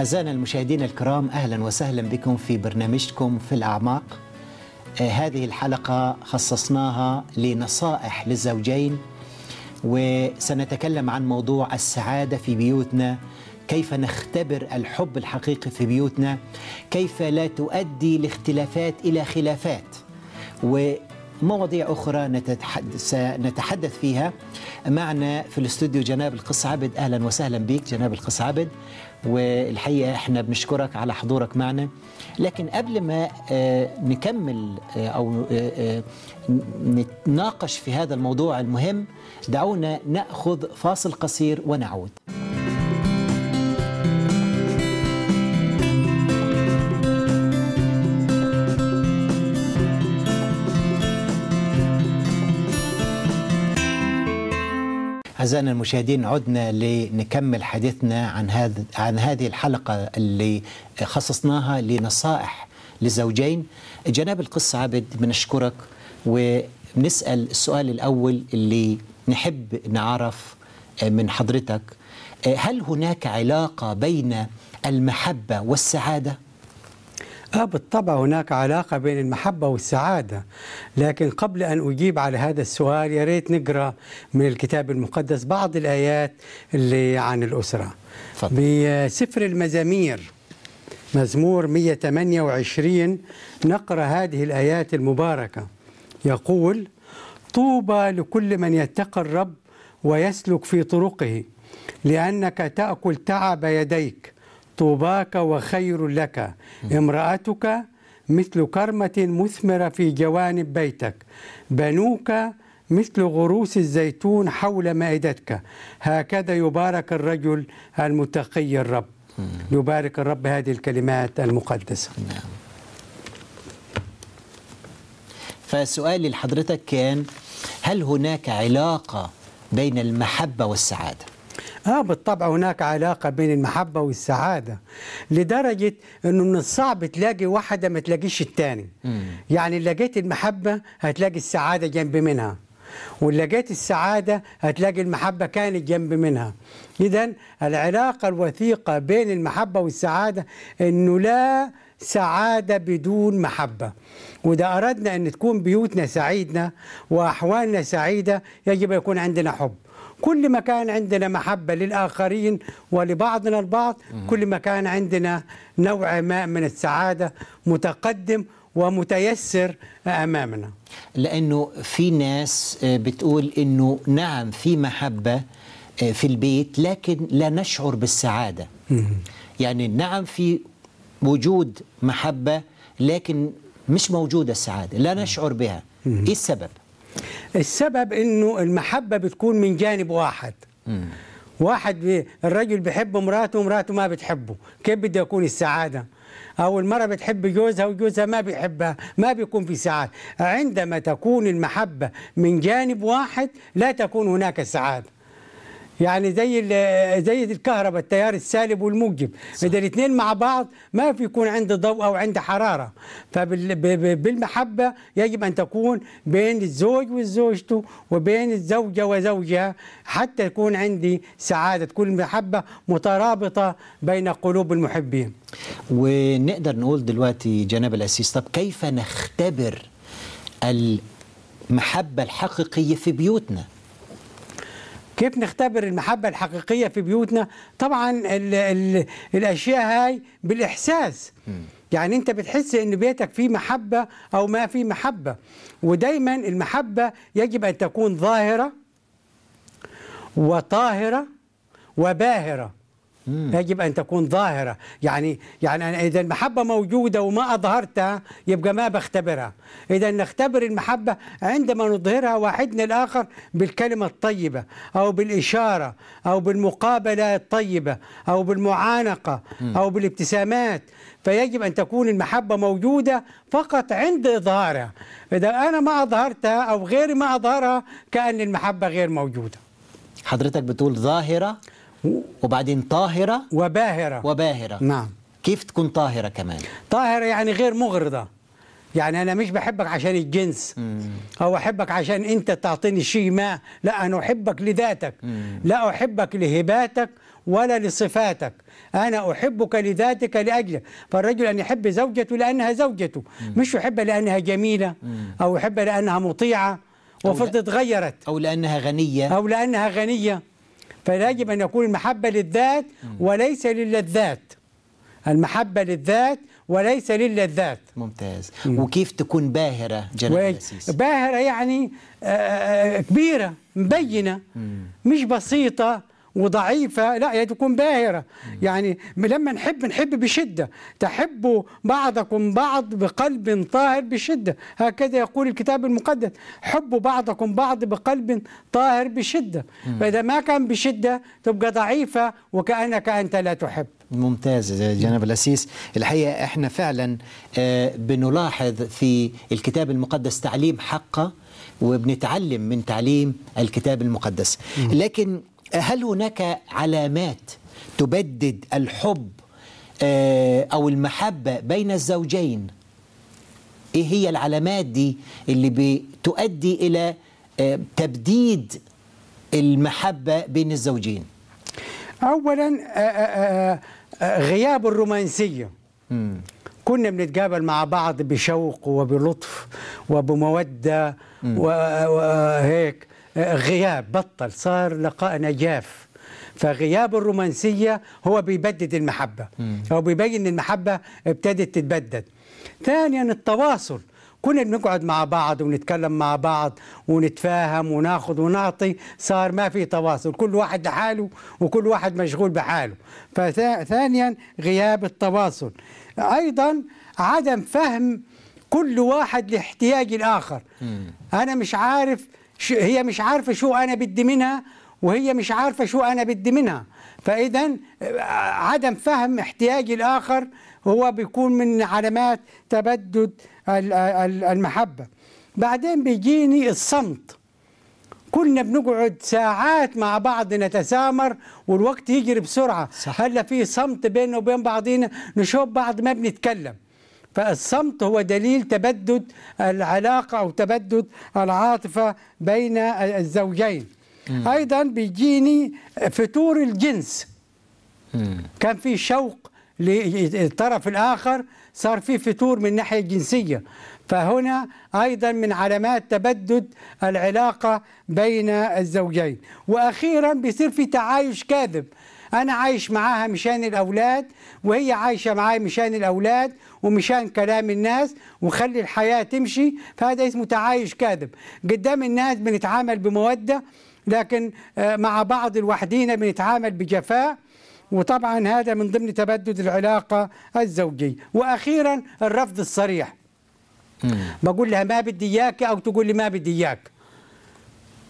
أعزائنا المشاهدين الكرام أهلا وسهلا بكم في برنامجكم في الأعماق آه، هذه الحلقة خصصناها لنصائح للزوجين وسنتكلم عن موضوع السعادة في بيوتنا كيف نختبر الحب الحقيقي في بيوتنا كيف لا تؤدي الاختلافات إلى خلافات ومواضيع أخرى سنتحدث فيها معنا في الاستوديو جناب القص عبد أهلا وسهلا بك جناب القص عبد والحقيقه احنا بنشكرك على حضورك معنا لكن قبل ما آه، نكمل آه، او آه، نتناقش في هذا الموضوع المهم دعونا ناخذ فاصل قصير ونعود أعزائنا المشاهدين عدنا لنكمل حديثنا عن هذا عن هذه الحلقة اللي خصصناها لنصائح لزوجين جناب القس عبد بنشكرك وبنسأل السؤال الأول اللي نحب نعرف آه، من حضرتك آه، هل هناك علاقة بين المحبة والسعادة؟ آه بالطبع هناك علاقة بين المحبة والسعادة لكن قبل أن أجيب على هذا السؤال يا ريت نقرأ من الكتاب المقدس بعض الآيات اللي عن الأسرة فضل. بسفر المزامير مزمور 128 نقرأ هذه الآيات المباركة يقول طوبى لكل من يتقى الرب ويسلك في طرقه لأنك تأكل تعب يديك طوباك وخير لك امرأتك مثل كرمة مثمرة في جوانب بيتك بنوك مثل غروس الزيتون حول مائدتك هكذا يبارك الرجل المتقي الرب يبارك الرب هذه الكلمات المقدسة نعم. فسؤالي لحضرتك كان هل هناك علاقة بين المحبة والسعادة؟ اه بالطبع هناك علاقه بين المحبه والسعاده لدرجه انه من الصعب تلاقي واحده ما تلاقيش الثاني يعني لقيت المحبه هتلاقي السعاده جنب منها ولقيت السعادة هتلاقي المحبة كانت جنب منها إذا العلاقة الوثيقة بين المحبة والسعادة أنه لا سعادة بدون محبة وإذا أردنا أن تكون بيوتنا سعيدنا وأحوالنا سعيدة يجب أن يكون عندنا حب كل ما كان عندنا محبة للآخرين ولبعضنا البعض كل ما كان عندنا نوع ما من السعادة متقدم ومتيسر أمامنا لأنه في ناس آه، بتقول أنه نعم في محبة آه، في البيت لكن لا نشعر بالسعادة يعني نعم في وجود محبة لكن مش موجودة السعادة لا نشعر بها إيه السبب؟ السبب انه المحبه بتكون من جانب واحد واحد بي الرجل بيحب مراته ومراته ما بتحبه كيف بده يكون السعاده او المراه بتحب جوزها وجوزها ما بيحبها ما بيكون في سعاده عندما تكون المحبه من جانب واحد لا تكون هناك سعاده يعني زي زي الكهرباء التيار السالب والموجب اذا الاثنين مع بعض ما في يكون عند ضوء او عند حراره فبالمحبه يجب ان تكون بين الزوج وزوجته وبين الزوجه وزوجها حتى يكون عندي سعاده تكون المحبه مترابطه بين قلوب المحبين ونقدر نقول دلوقتي جناب الاسيس طب كيف نختبر المحبه الحقيقيه في بيوتنا كيف نختبر المحبة الحقيقية في بيوتنا طبعا الـ الـ الأشياء هاي بالإحساس يعني انت بتحس ان بيتك فيه محبة او ما فيه محبة ودايما المحبة يجب ان تكون ظاهرة وطاهرة وباهرة مم. يجب ان تكون ظاهره يعني يعني اذا المحبه موجوده وما اظهرتها يبقى ما بختبرها اذا نختبر المحبه عندما نظهرها واحدنا الاخر بالكلمه الطيبه او بالاشاره او بالمقابله الطيبه او بالمعانقه مم. او بالابتسامات فيجب ان تكون المحبه موجوده فقط عند اظهارها اذا انا ما اظهرتها او غيري ما اظهرها كان المحبه غير موجوده حضرتك بتقول ظاهره وبعدين طاهرة وباهرة وباهرة نعم كيف تكون طاهرة كمان طاهرة يعني غير مغرضة يعني أنا مش بحبك عشان الجنس مم. أو أحبك عشان أنت تعطيني شيء ما لا أنا أحبك لذاتك مم. لا أحبك لهباتك ولا لصفاتك أنا أحبك لذاتك لأجلك فالرجل أن يحب زوجته لأنها زوجته مم. مش يحبها لأنها جميلة مم. أو يحبها لأنها مطيعة وفرض تغيرت أو لأنها غنية أو لأنها غنية فيجب أن يكون المحبة للذات وليس للذات المحبة للذات وليس للذات ممتاز مم. وكيف تكون باهرة جناب و... باهرة يعني آآ آه، آآ آه، آه، كبيرة مبينة مم. مش بسيطة وضعيفة لا هي تكون باهرة يعني لما نحب نحب بشدة تحبوا بعضكم بعض بقلب طاهر بشدة هكذا يقول الكتاب المقدس حبوا بعضكم بعض بقلب طاهر بشدة فإذا ما كان بشدة تبقى ضعيفة وكأنك أنت لا تحب ممتاز جناب الأسيس الحقيقة احنا فعلا آه، بنلاحظ في الكتاب المقدس تعليم حقه وبنتعلم من تعليم الكتاب المقدس لكن هل هناك علامات تبدد الحب آه، أو المحبة بين الزوجين إيه هي العلامات دي اللي بتؤدي إلى آه، تبديد المحبة بين الزوجين أولا آه، غياب الرومانسية كنا بنتقابل مع بعض بشوق وبلطف وبمودة وهيك غياب بطل صار لقاء نجاف فغياب الرومانسية هو بيبدد المحبة هو بيبين المحبة ابتدت تتبدد ثانيا التواصل كنا بنقعد مع بعض ونتكلم مع بعض ونتفاهم وناخد ونعطي صار ما في تواصل كل واحد لحاله وكل واحد مشغول بحاله فثانيا غياب التواصل أيضا عدم فهم كل واحد لاحتياج الآخر أنا مش عارف هي مش عارفه شو انا بدي منها وهي مش عارفه شو انا بدي منها فاذا آه، عدم فهم احتياج الاخر هو بيكون من علامات تبدد المحبه بعدين بيجيني الصمت كنا بنقعد ساعات مع بعض نتسامر والوقت يجري بسرعه هلا في صمت بيننا وبين بعضينا نشوف بعض ما بنتكلم فالصمت هو دليل تبدد العلاقة أو تبدد العاطفة بين الزوجين مم. أيضا بيجيني فتور الجنس مم. كان في شوق للطرف الآخر صار في فتور من الناحية الجنسية فهنا أيضا من علامات تبدد العلاقة بين الزوجين وأخيرا بيصير في تعايش كاذب انا عايش معاها مشان الاولاد وهي عايشه معايا مشان الاولاد ومشان كلام الناس وخلي الحياه تمشي فهذا اسمه تعايش كاذب قدام الناس بنتعامل بموده لكن آه، مع بعض الوحدين بنتعامل بجفاء وطبعا هذا من ضمن تبدد العلاقه الزوجيه واخيرا الرفض الصريح بقول لها ما بدي اياك او تقول لي ما بدي اياك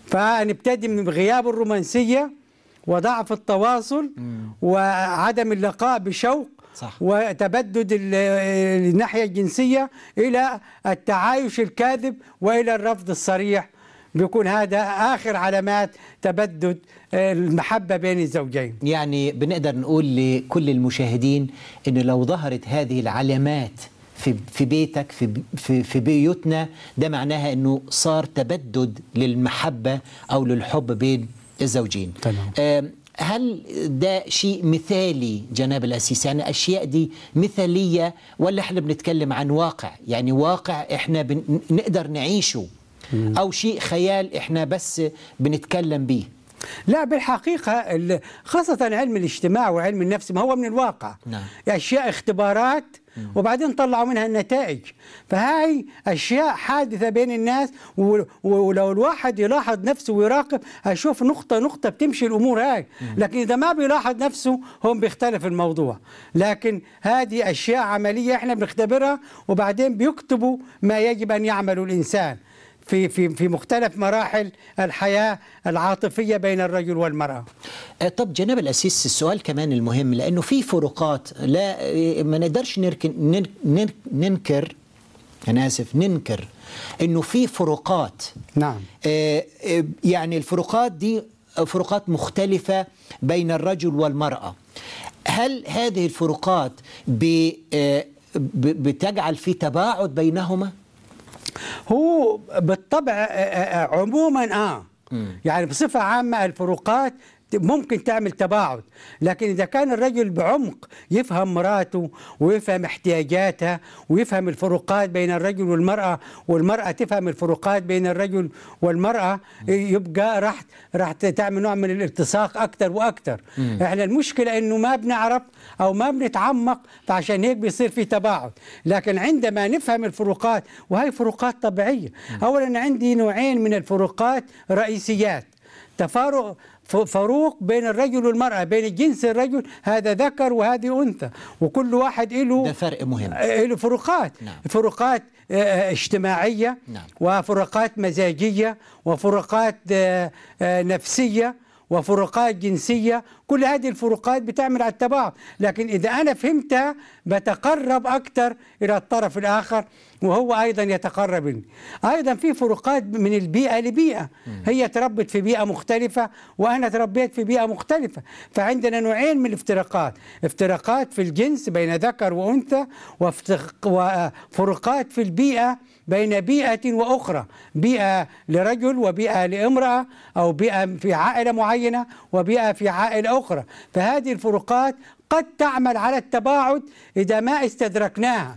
فنبتدي من غياب الرومانسيه وضعف التواصل مم. وعدم اللقاء بشوق صح. وتبدد الناحية الجنسية إلى التعايش الكاذب وإلى الرفض الصريح بيكون هذا آخر علامات تبدد المحبة بين الزوجين يعني بنقدر نقول لكل المشاهدين أنه لو ظهرت هذه العلامات في في بيتك في في في بيوتنا ده معناها انه صار تبدد للمحبه او للحب بين الزوجين تمام. هل ده شيء مثالي جناب الأسيس يعني الأشياء دي مثالية ولا احنا بنتكلم عن واقع يعني واقع احنا بنقدر نعيشه مم. أو شيء خيال احنا بس بنتكلم بيه لا بالحقيقة خاصة علم الاجتماع وعلم النفس ما هو من الواقع نعم. أشياء اختبارات وبعدين طلعوا منها النتائج فهاي أشياء حادثة بين الناس ولو الواحد يلاحظ نفسه ويراقب هيشوف نقطة نقطة بتمشي الأمور هاي لكن إذا ما بيلاحظ نفسه هم بيختلف الموضوع لكن هذه أشياء عملية إحنا بنختبرها وبعدين بيكتبوا ما يجب أن يعمله الإنسان في في في مختلف مراحل الحياه العاطفيه بين الرجل والمراه. أه، طب جناب الاسيس السؤال كمان المهم لانه في فروقات لا أه، ما نقدرش ننكر انا اسف ننكر انه في فروقات نعم أه، يعني الفروقات دي فروقات مختلفه بين الرجل والمراه. هل هذه الفروقات بتجعل في تباعد بينهما؟ هو بالطبع آه، آه، آه، عموما اه يعني بصفه عامه الفروقات ممكن تعمل تباعد لكن إذا كان الرجل بعمق يفهم مراته ويفهم احتياجاتها ويفهم الفروقات بين الرجل والمرأة والمرأة تفهم الفروقات بين الرجل والمرأة يبقى راح راح تعمل نوع من الالتصاق أكثر وأكثر إحنا المشكلة إنه ما بنعرف أو ما بنتعمق فعشان هيك بيصير في تباعد لكن عندما نفهم الفروقات وهي فروقات طبيعية أولا عندي نوعين من الفروقات رئيسيات تفارق فروق بين الرجل والمرأة بين جنس الرجل هذا ذكر وهذه أنثى وكل واحد له ده فرق مهم آه، له فروقات نعم. فروقات آه، آه، اجتماعية نعم. وفروقات مزاجية وفروقات نفسية وفروقات جنسية كل هذه الفروقات بتعمل على التباعد لكن إذا أنا فهمتها بتقرب أكثر إلى الطرف الآخر وهو ايضا يتقرب مني ايضا في فروقات من البيئه لبيئه هي تربت في بيئه مختلفه وانا تربيت في بيئه مختلفه فعندنا نوعين من الافتراقات افتراقات في الجنس بين ذكر وانثى وفروقات في البيئه بين بيئه واخرى بيئه لرجل وبيئه لامراه او بيئه في عائله معينه وبيئه في عائله اخرى فهذه الفروقات قد تعمل على التباعد اذا ما استدركناها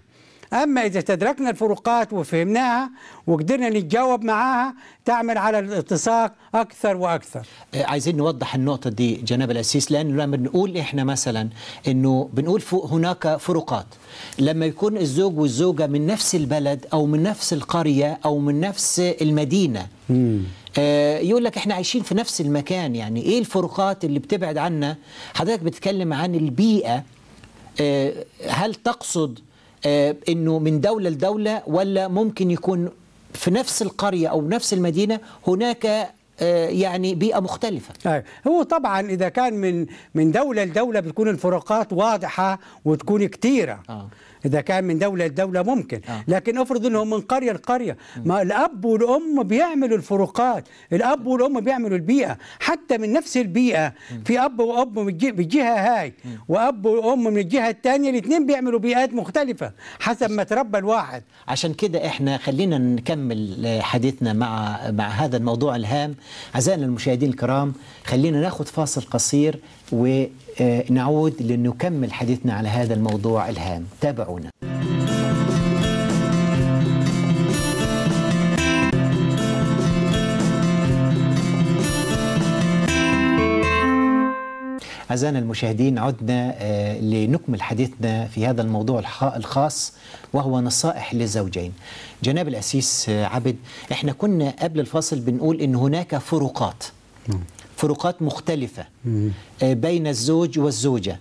أما إذا استدركنا الفروقات وفهمناها وقدرنا نتجاوب معاها تعمل على الاتساق أكثر وأكثر إيه، عايزين نوضح النقطة دي جناب الأسيس لأنه لما بنقول إحنا مثلا أنه بنقول هناك فروقات لما يكون الزوج والزوجة من نفس البلد أو من نفس القرية أو من نفس المدينة مم. إيه، يقول لك احنا عايشين في نفس المكان يعني ايه الفروقات اللي بتبعد عنا حضرتك بتتكلم عن البيئه إيه، هل تقصد آه، انه من دوله لدوله ولا ممكن يكون في نفس القريه او نفس المدينه هناك آه، يعني بيئه مختلفه هو طبعا اذا كان من من دوله لدوله بتكون الفروقات واضحه وتكون كتيره آه. اذا كان من دوله لدوله ممكن آه. لكن افرض انهم من قريه لقريه ما الاب والام بيعملوا الفروقات الاب والام بيعملوا البيئه حتى من نفس البيئه في اب وام من الجهه هاي واب وام من الجهه الثانيه الاثنين بيعملوا بيئات مختلفه حسب ما تربى الواحد عشان كده احنا خلينا نكمل حديثنا مع مع هذا الموضوع الهام اعزائنا المشاهدين الكرام خلينا ناخد فاصل قصير و آه، نعود لنكمل حديثنا على هذا الموضوع الهام تابعونا أعزائنا المشاهدين عدنا آه، لنكمل حديثنا في هذا الموضوع الخاص وهو نصائح للزوجين جناب الأسيس آه، عبد إحنا كنا قبل الفاصل بنقول إن هناك فروقات فروقات مختلفة آه، بين الزوج والزوجة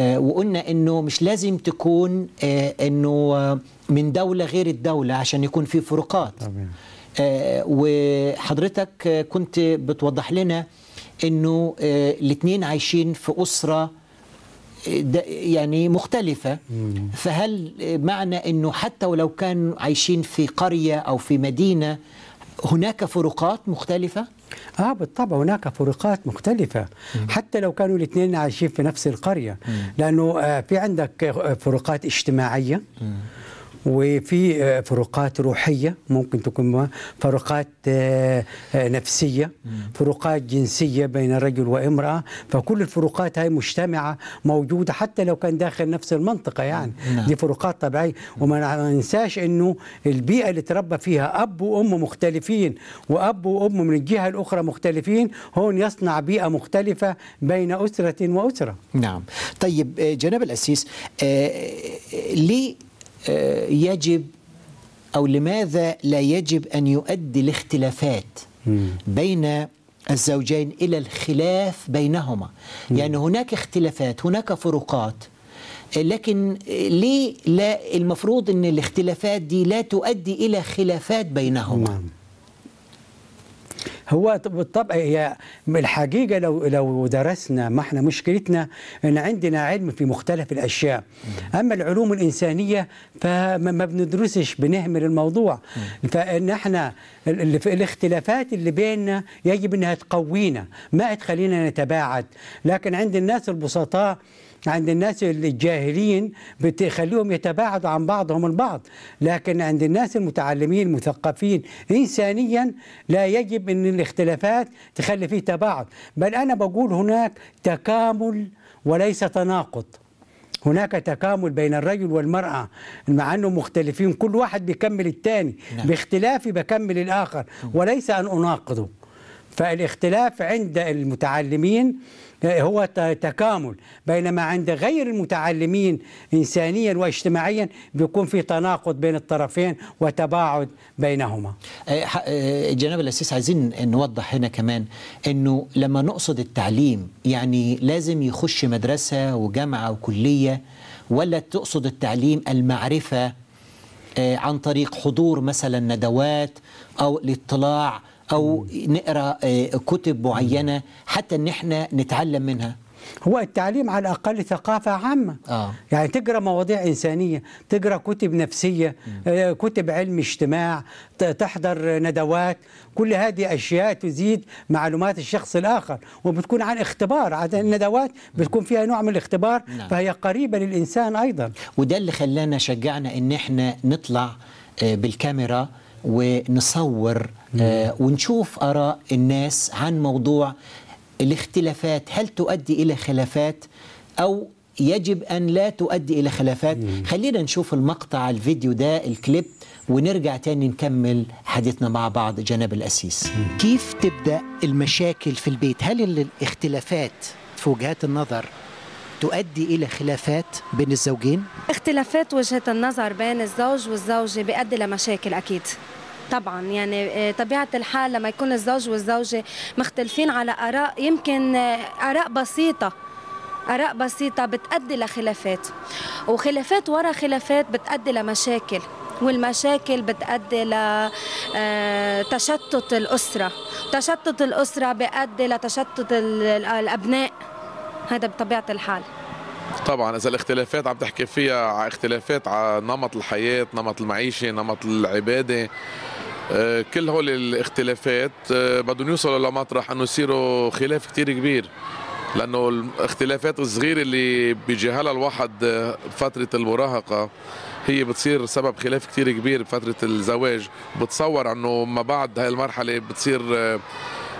آه، وقلنا انه مش لازم تكون آه، انه من دولة غير الدولة عشان يكون في فروقات وحضرتك كنت بتوضح لنا انه الاثنين عايشين في اسره يعني مختلفة فهل معنى أنه حتى ولو كانوا عايشين في قرية أو في مدينة هناك فروقات مختلفة؟ اه بالطبع هناك فروقات مختلفة مم. حتى لو كانوا الاثنين عايشين في نفس القرية مم. لأنه آه، في عندك آه، فروقات اجتماعية مم. وفي آه، فروقات روحية ممكن تكون فروقات آه، آه، نفسية فروقات جنسية بين رجل وامرأة فكل الفروقات هاي مجتمعة موجودة حتى لو كان داخل نفس المنطقة يعني نعم. دي فروقات طبيعية وما ننساش أنه البيئة اللي تربى فيها أب وأم مختلفين وأب وأم من الجهة الأخرى مختلفين هون يصنع بيئة مختلفة بين أسرة وأسرة نعم طيب جناب الأسيس ليه آه، يجب أو لماذا لا يجب أن يؤدي الاختلافات بين الزوجين إلى الخلاف بينهما يعني هناك اختلافات هناك فروقات آه، لكن ليه لا المفروض أن الاختلافات دي لا تؤدي إلى خلافات بينهما نعم. هو بالطبع هي الحقيقه لو لو درسنا ما احنا مشكلتنا ان عندنا علم في مختلف الاشياء اما العلوم الانسانيه فما بندرسش بنهمل الموضوع فان احنا الاختلافات اللي بيننا يجب انها تقوينا ما تخلينا نتباعد لكن عند الناس البسطاء عند الناس الجاهلين بتخليهم يتباعدوا عن بعضهم البعض لكن عند الناس المتعلمين المثقفين إنسانيا لا يجب أن الاختلافات تخلي فيه تباعد بل أنا بقول هناك تكامل وليس تناقض هناك تكامل بين الرجل والمرأة مع أنهم مختلفين كل واحد بيكمل الثاني نعم. باختلافي بكمل الآخر وليس أن أناقضه فالاختلاف عند المتعلمين آه، هو تكامل بينما عند غير المتعلمين إنسانيا واجتماعيا بيكون في تناقض بين الطرفين وتباعد بينهما آه، آه، جناب الأسيس عايزين نوضح هنا كمان أنه لما نقصد التعليم يعني لازم يخش مدرسة وجامعة وكلية ولا تقصد التعليم المعرفة عن طريق حضور مثلا ندوات أو الاطلاع او نقرا آه، كتب معينه حتى ان احنا نتعلم منها هو التعليم على الاقل ثقافه عامه آه. يعني تقرا مواضيع انسانيه تقرا كتب نفسيه آه كتب علم اجتماع تحضر ندوات كل هذه اشياء تزيد معلومات الشخص الاخر وبتكون عن اختبار عاده الندوات بتكون فيها نوع من الاختبار نعم. فهي قريبه للانسان ايضا وده اللي خلانا شجعنا ان احنا نطلع آه، بالكاميرا ونصور آه ونشوف آراء الناس عن موضوع الاختلافات هل تؤدي إلى خلافات أو يجب أن لا تؤدي إلى خلافات مم. خلينا نشوف المقطع الفيديو ده الكليب ونرجع تاني نكمل حديثنا مع بعض جناب الأسيس مم. كيف تبدأ المشاكل في البيت هل الاختلافات في وجهات النظر تؤدي إلى خلافات بين الزوجين؟ اختلافات وجهة النظر بين الزوج والزوجة بيؤدي لمشاكل أكيد طبعا يعني آه، طبيعة الحال لما يكون الزوج والزوجة مختلفين على آراء يمكن آه، آراء بسيطة آراء بسيطة بتؤدي لخلافات وخلافات ورا خلافات بتؤدي لمشاكل والمشاكل بتؤدي لتشتت آه، الأسرة تشتت الأسرة بيؤدي لتشتت الأبناء هذا بطبيعه الحال طبعا اذا الاختلافات عم تحكي فيها على اختلافات على نمط الحياه نمط المعيشه نمط العباده آه، كل هول الاختلافات آه، بدهم يوصلوا لمطرح انه يصيروا خلاف كثير كبير لانه الاختلافات الصغيره اللي بيجهلها الواحد بفتره آه، المراهقه هي بتصير سبب خلاف كثير كبير بفتره الزواج بتصور انه ما بعد هاي المرحله بتصير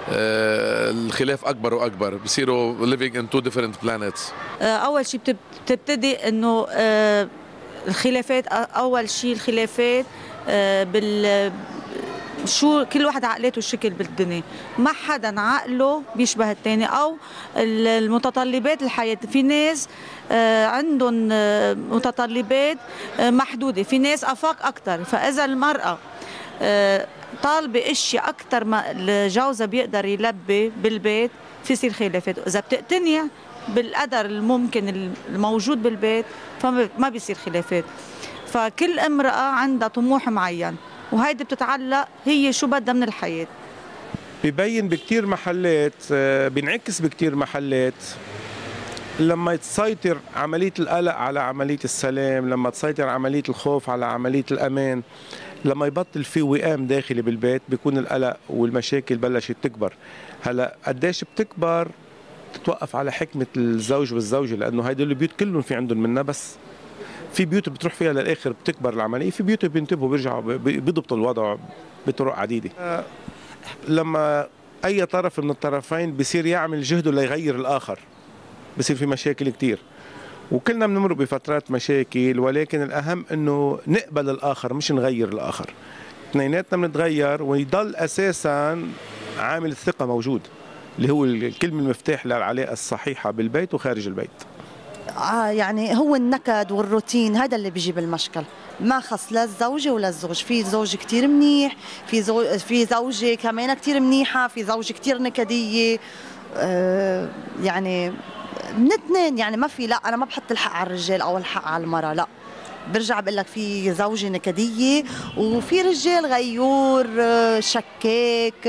آه، الخلاف اكبر واكبر بصيروا ليفينج ان تو ديفرنت بلانيتس اول شيء بتبتدي انه آه، الخلافات اول شيء الخلافات آه، بال شو كل واحد عقلاته الشكل بالدنيا ما حدا عقله بيشبه الثاني او المتطلبات الحياه في ناس عندهم متطلبات محدوده في ناس افاق اكثر فاذا المراه طالبه اشياء اكثر ما جوزها بيقدر يلبي بالبيت في سير خلافات اذا بتقتنع بالقدر الممكن الموجود بالبيت فما بيصير خلافات فكل امراه عندها طموح معين وهيدي بتتعلق هي شو بدها من الحياه ببين بكتير محلات آه، بينعكس بكتير محلات لما تسيطر عملية القلق على عملية السلام لما تسيطر عملية الخوف على عملية الأمان لما يبطل في وئام داخلي بالبيت بيكون القلق والمشاكل بلشت تكبر هلا قديش بتكبر تتوقف على حكمه الزوج والزوجه لانه هيدول البيوت كلهم في عندهم منها بس في بيوت بتروح فيها للاخر بتكبر العمليه في بيوت بينتبهوا بيرجعوا بيضبطوا الوضع بطرق عديده لما اي طرف من الطرفين بصير يعمل جهده ليغير الاخر بصير في مشاكل كثير وكلنا بنمر بفترات مشاكل ولكن الأهم أنه نقبل الآخر مش نغير الآخر اثنيناتنا بنتغير ويضل أساسا عامل الثقة موجود اللي هو الكلمة المفتاح للعلاقة الصحيحة بالبيت وخارج البيت آه يعني هو النكد والروتين هذا اللي بيجيب المشكل ما خص لا الزوجة ولا الزوج في زوج كتير منيح في زوج في زوجة كمان كتير منيحة في زوجة كتير نكدية آه يعني من اثنين يعني ما في لا انا ما بحط الحق على الرجال او الحق على المراه لا برجع بقول لك في زوجه نكديه وفي رجال غيور شكاك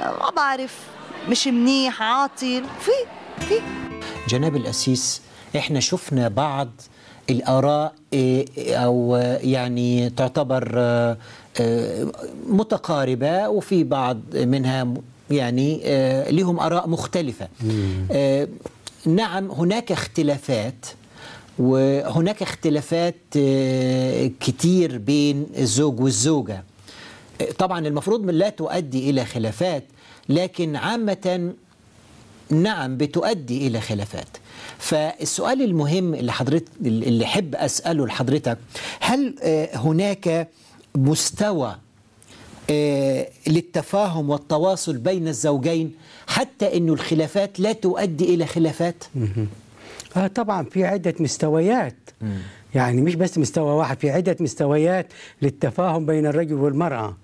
ما بعرف مش منيح عاطل في في جناب الاسيس احنا شفنا بعض الاراء إيه، او يعني تعتبر آه، متقاربه وفي بعض منها يعني آه، لهم اراء مختلفه نعم هناك اختلافات وهناك اختلافات آه، كتير بين الزوج والزوجة طبعا المفروض من لا تؤدي إلى خلافات لكن عامة نعم بتؤدي إلى خلافات فالسؤال المهم اللي حضرتك اللي حب أسأله لحضرتك هل آه، هناك مستوى آه، للتفاهم والتواصل بين الزوجين حتى أن الخلافات لا تؤدي إلى خلافات آه طبعا في عدة مستويات يعني مش بس مستوى واحد في عدة مستويات للتفاهم بين الرجل والمرأة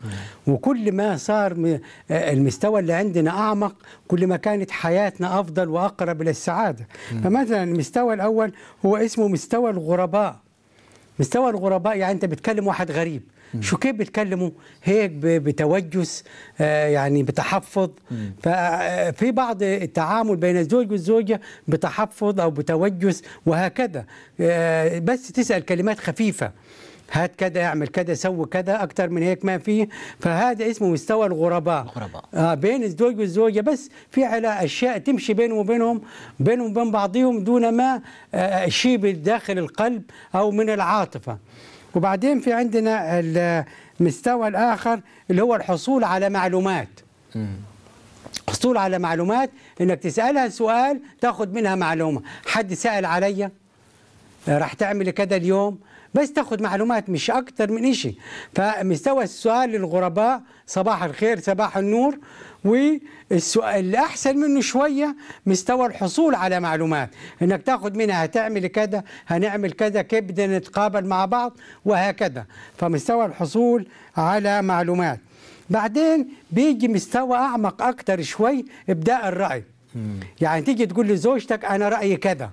وكل ما صار آه، المستوى اللي عندنا أعمق كل ما كانت حياتنا أفضل وأقرب إلى السعادة فمثلا المستوى الأول هو اسمه مستوى الغرباء مستوى الغرباء يعني انت بتكلم واحد غريب مم. شو كيف بتكلمه هيك بتوجس آه يعني بتحفظ آه، في ففي بعض التعامل بين الزوج والزوجه بتحفظ او بتوجس وهكذا آه بس تسال كلمات خفيفه هات كذا اعمل كذا سوي كذا اكثر من هيك ما في فهذا اسمه مستوى الغرباء الغرباء آه بين الزوج والزوجه بس في على اشياء تمشي بينهم وبينهم بينهم وبين بعضهم دون ما آه شيء بالداخل القلب او من العاطفه وبعدين في عندنا المستوى الاخر اللي هو الحصول على معلومات حصول على معلومات انك تسالها سؤال تاخذ منها معلومه حد سال عليا راح تعمل كذا اليوم بس تاخذ معلومات مش اكتر من شيء فمستوى السؤال للغرباء صباح الخير صباح النور والسؤال اللي احسن منه شويه مستوى الحصول على معلومات انك تاخذ منها هتعمل كذا هنعمل كذا كيف بدنا نتقابل مع بعض وهكذا فمستوى الحصول على معلومات بعدين بيجي مستوى اعمق اكتر شوي ابداء الراي يعني تيجي تقول لزوجتك انا رايي كذا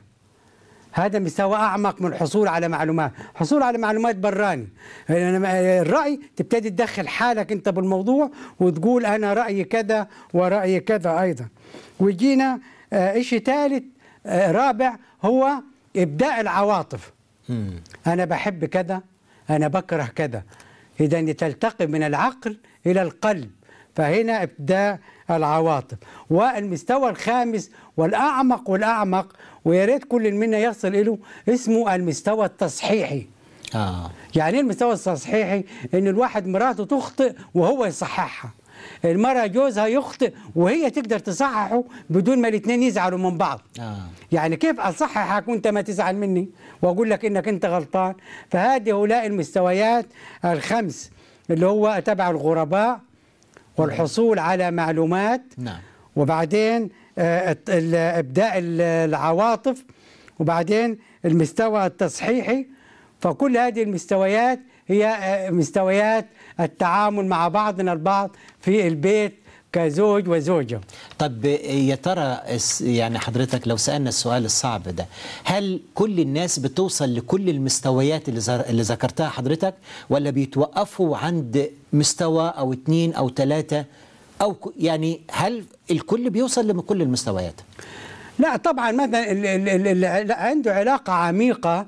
هذا مستوى اعمق من الحصول على معلومات حصول على معلومات براني الراي تبتدي تدخل حالك انت بالموضوع وتقول انا رايي كذا ورايي كذا ايضا وجينا آه، شيء ثالث آه، رابع هو ابداء العواطف انا بحب كذا انا بكره كذا اذا تلتقي من العقل الى القلب فهنا ابتداء العواطف والمستوى الخامس والأعمق والأعمق ويا ريت كل منا يصل إله اسمه المستوى التصحيحي آه. يعني ايه المستوى التصحيحي ان الواحد مراته تخطئ وهو يصححها المرأة جوزها يخطئ وهي تقدر تصححه بدون ما الاثنين يزعلوا من بعض آه. يعني كيف أصححك وأنت ما تزعل مني وأقول لك إنك أنت غلطان فهذه هؤلاء المستويات الخمس اللي هو تبع الغرباء والحصول على معلومات نعم. وبعدين آه، ابداء العواطف وبعدين المستوى التصحيحي فكل هذه المستويات هي آه، مستويات التعامل مع بعضنا البعض في البيت كزوج وزوجة طب يا ترى يعني حضرتك لو سألنا السؤال الصعب ده هل كل الناس بتوصل لكل المستويات اللي ذكرتها حضرتك ولا بيتوقفوا عند مستوى أو اتنين أو تلاتة أو يعني هل الكل بيوصل لكل المستويات؟ لا طبعا مثلا اللي عنده علاقه عميقه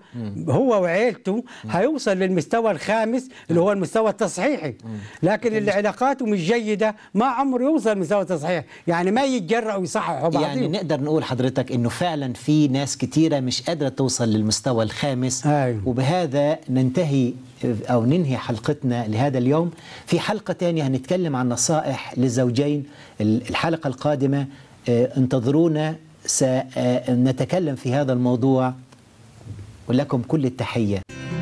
هو وعيلته هيوصل للمستوى الخامس اللي هو المستوى التصحيحي لكن اللي علاقاته مش جيده ما عمره يوصل لمستوى التصحيح يعني ما يتجرأوا يصححوا بعض يعني نقدر نقول حضرتك انه فعلا في ناس كثيره مش قادره توصل للمستوى الخامس أيوه. وبهذا ننتهي أو ننهي حلقتنا لهذا اليوم في حلقة ثانيه هنتكلم عن نصائح للزوجين الحلقة القادمة آه، انتظرونا سنتكلم في هذا الموضوع ولكم كل التحيه